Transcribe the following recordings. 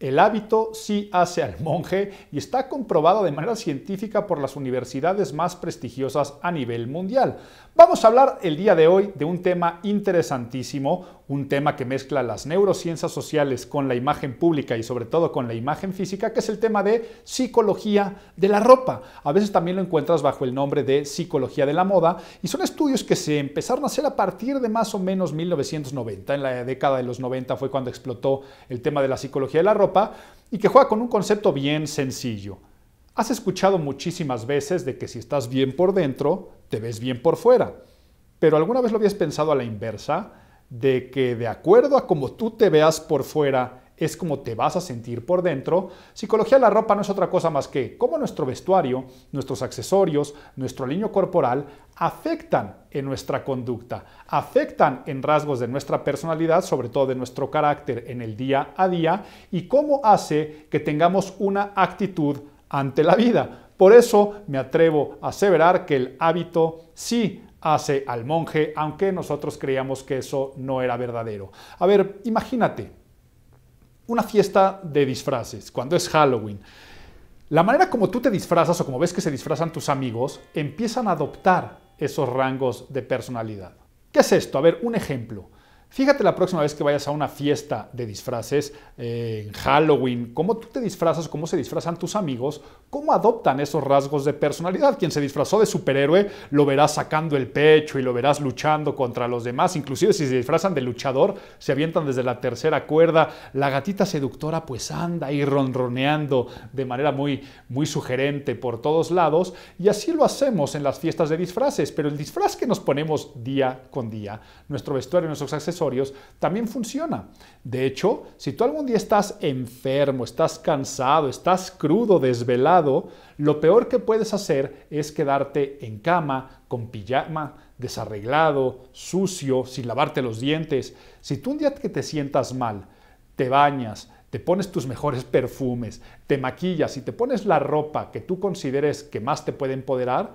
El hábito sí hace al monje y está comprobado de manera científica por las universidades más prestigiosas a nivel mundial. Vamos a hablar el día de hoy de un tema interesantísimo, un tema que mezcla las neurociencias sociales con la imagen pública y sobre todo con la imagen física, que es el tema de psicología de la ropa. A veces también lo encuentras bajo el nombre de psicología de la moda y son estudios que se empezaron a hacer a partir de más o menos 1990. En la década de los 90 fue cuando explotó el tema de la psicología de la ropa y que juega con un concepto bien sencillo. Has escuchado muchísimas veces de que si estás bien por dentro, te ves bien por fuera. Pero ¿alguna vez lo habías pensado a la inversa? De que de acuerdo a cómo tú te veas por fuera es como te vas a sentir por dentro. Psicología de la ropa no es otra cosa más que cómo nuestro vestuario, nuestros accesorios, nuestro aliño corporal afectan en nuestra conducta, afectan en rasgos de nuestra personalidad, sobre todo de nuestro carácter en el día a día, y cómo hace que tengamos una actitud ante la vida. Por eso me atrevo a aseverar que el hábito sí hace al monje, aunque nosotros creíamos que eso no era verdadero. A ver, imagínate, una fiesta de disfraces, cuando es Halloween. La manera como tú te disfrazas o como ves que se disfrazan tus amigos empiezan a adoptar esos rangos de personalidad. ¿Qué es esto? A ver, un ejemplo. Fíjate la próxima vez que vayas a una fiesta de disfraces, eh, en Halloween, cómo tú te disfrazas, cómo se disfrazan tus amigos, cómo adoptan esos rasgos de personalidad. Quien se disfrazó de superhéroe lo verás sacando el pecho y lo verás luchando contra los demás. Inclusive si se disfrazan de luchador, se avientan desde la tercera cuerda. La gatita seductora pues anda ahí ronroneando de manera muy, muy sugerente por todos lados. Y así lo hacemos en las fiestas de disfraces. Pero el disfraz que nos ponemos día con día, nuestro vestuario, nuestros accesorios, también funciona. De hecho, si tú algún día estás enfermo, estás cansado, estás crudo, desvelado, lo peor que puedes hacer es quedarte en cama, con pijama, desarreglado, sucio, sin lavarte los dientes. Si tú un día que te sientas mal, te bañas, te pones tus mejores perfumes, te maquillas y te pones la ropa que tú consideres que más te puede empoderar,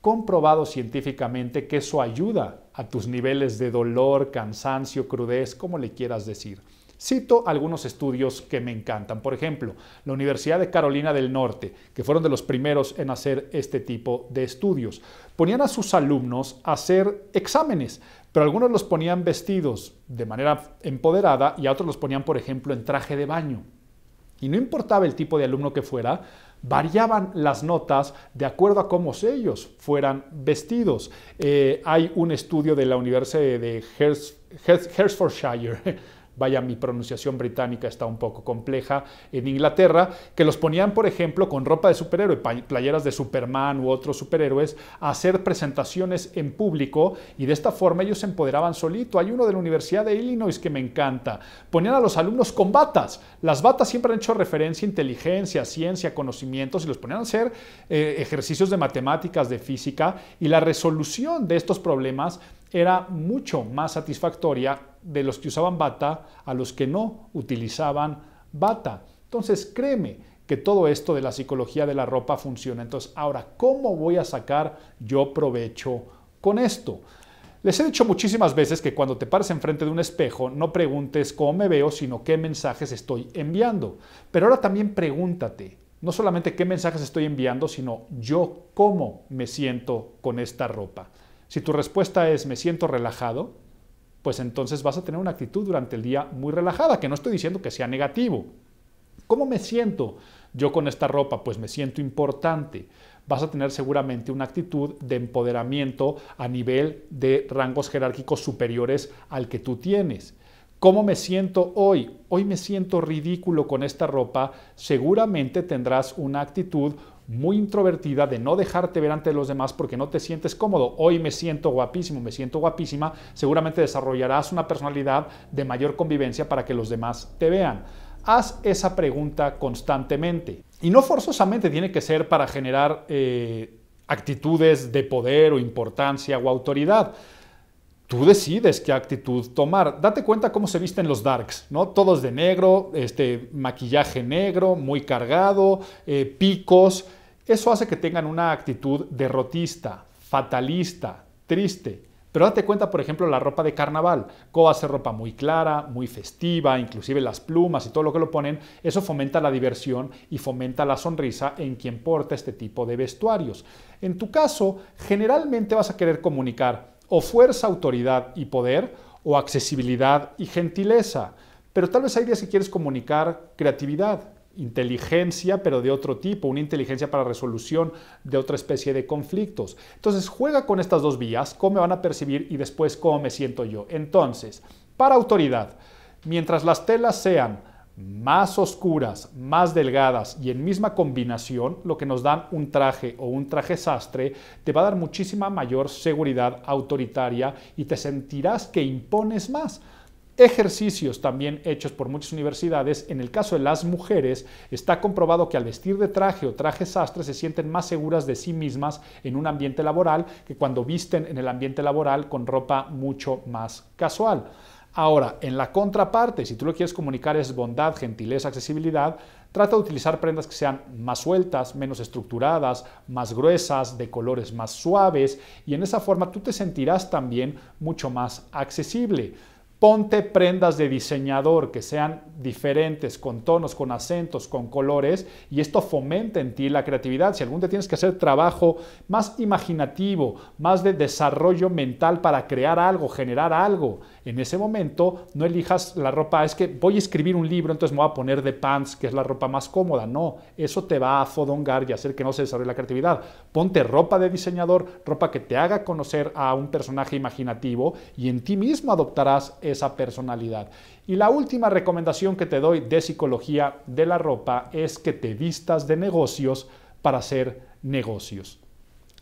comprobado científicamente que eso ayuda a tus niveles de dolor, cansancio, crudez, como le quieras decir. Cito algunos estudios que me encantan. Por ejemplo, la Universidad de Carolina del Norte, que fueron de los primeros en hacer este tipo de estudios, ponían a sus alumnos a hacer exámenes, pero algunos los ponían vestidos de manera empoderada y a otros los ponían, por ejemplo, en traje de baño. Y no importaba el tipo de alumno que fuera, variaban las notas de acuerdo a cómo ellos fueran vestidos. Eh, hay un estudio de la Universidad de Hertfordshire vaya mi pronunciación británica está un poco compleja, en Inglaterra, que los ponían, por ejemplo, con ropa de superhéroe, playeras de Superman u otros superhéroes, a hacer presentaciones en público y de esta forma ellos se empoderaban solito. Hay uno de la Universidad de Illinois que me encanta. Ponían a los alumnos con batas. Las batas siempre han hecho referencia a inteligencia, ciencia, conocimientos y los ponían a hacer eh, ejercicios de matemáticas, de física y la resolución de estos problemas era mucho más satisfactoria de los que usaban bata a los que no utilizaban bata. Entonces, créeme que todo esto de la psicología de la ropa funciona. Entonces, ahora, ¿cómo voy a sacar yo provecho con esto? Les he dicho muchísimas veces que cuando te pares enfrente de un espejo no preguntes cómo me veo, sino qué mensajes estoy enviando. Pero ahora también pregúntate, no solamente qué mensajes estoy enviando, sino yo cómo me siento con esta ropa. Si tu respuesta es me siento relajado, pues entonces vas a tener una actitud durante el día muy relajada, que no estoy diciendo que sea negativo. ¿Cómo me siento yo con esta ropa? Pues me siento importante. Vas a tener seguramente una actitud de empoderamiento a nivel de rangos jerárquicos superiores al que tú tienes. ¿Cómo me siento hoy? Hoy me siento ridículo con esta ropa. Seguramente tendrás una actitud muy introvertida, de no dejarte ver ante los demás porque no te sientes cómodo. Hoy me siento guapísimo, me siento guapísima, seguramente desarrollarás una personalidad de mayor convivencia para que los demás te vean. Haz esa pregunta constantemente. Y no forzosamente tiene que ser para generar eh, actitudes de poder o importancia o autoridad. Tú decides qué actitud tomar. Date cuenta cómo se visten los darks, ¿no? Todos de negro, este, maquillaje negro, muy cargado, eh, picos, eso hace que tengan una actitud derrotista, fatalista, triste. Pero date cuenta, por ejemplo, la ropa de carnaval. cómo hace ropa muy clara, muy festiva, inclusive las plumas y todo lo que lo ponen. Eso fomenta la diversión y fomenta la sonrisa en quien porta este tipo de vestuarios. En tu caso, generalmente vas a querer comunicar o fuerza, autoridad y poder, o accesibilidad y gentileza. Pero tal vez hay días que quieres comunicar creatividad, inteligencia, pero de otro tipo, una inteligencia para resolución de otra especie de conflictos. Entonces juega con estas dos vías, cómo me van a percibir y después cómo me siento yo. Entonces, para autoridad, mientras las telas sean más oscuras, más delgadas y en misma combinación, lo que nos dan un traje o un traje sastre, te va a dar muchísima mayor seguridad autoritaria y te sentirás que impones más ejercicios también hechos por muchas universidades, en el caso de las mujeres, está comprobado que al vestir de traje o traje sastre se sienten más seguras de sí mismas en un ambiente laboral que cuando visten en el ambiente laboral con ropa mucho más casual. Ahora, en la contraparte, si tú lo quieres comunicar es bondad, gentileza, accesibilidad, trata de utilizar prendas que sean más sueltas, menos estructuradas, más gruesas, de colores más suaves y en esa forma tú te sentirás también mucho más accesible. Ponte prendas de diseñador que sean diferentes, con tonos, con acentos, con colores, y esto fomenta en ti la creatividad. Si algún día tienes que hacer trabajo más imaginativo, más de desarrollo mental para crear algo, generar algo, en ese momento no elijas la ropa, ah, es que voy a escribir un libro, entonces me voy a poner de pants, que es la ropa más cómoda. No, eso te va a fodongar y hacer que no se desarrolle la creatividad. Ponte ropa de diseñador, ropa que te haga conocer a un personaje imaginativo, y en ti mismo adoptarás esa personalidad. Y la última recomendación que te doy de psicología de la ropa es que te vistas de negocios para hacer negocios.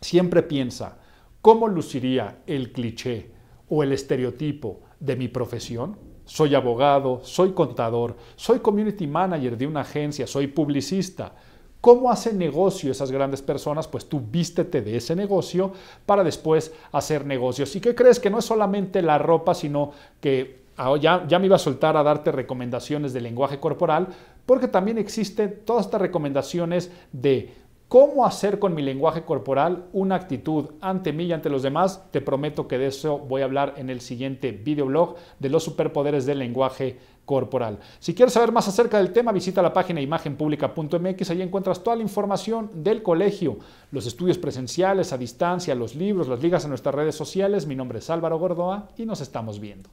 Siempre piensa, ¿cómo luciría el cliché o el estereotipo de mi profesión? Soy abogado, soy contador, soy community manager de una agencia, soy publicista ¿Cómo hacen negocio esas grandes personas? Pues tú vístete de ese negocio para después hacer negocios. ¿Y qué crees? Que no es solamente la ropa, sino que ah, ya, ya, me iba a soltar a darte recomendaciones de lenguaje corporal, porque también existen todas estas recomendaciones de cómo hacer con mi lenguaje corporal una actitud ante mí y ante los demás. Te prometo que de eso voy a hablar en el siguiente videoblog de los superpoderes del lenguaje corporal. Si quieres saber más acerca del tema, visita la página imagenpublica.mx, ahí encuentras toda la información del colegio, los estudios presenciales, a distancia, los libros, las ligas a nuestras redes sociales. Mi nombre es Álvaro Gordoa y nos estamos viendo.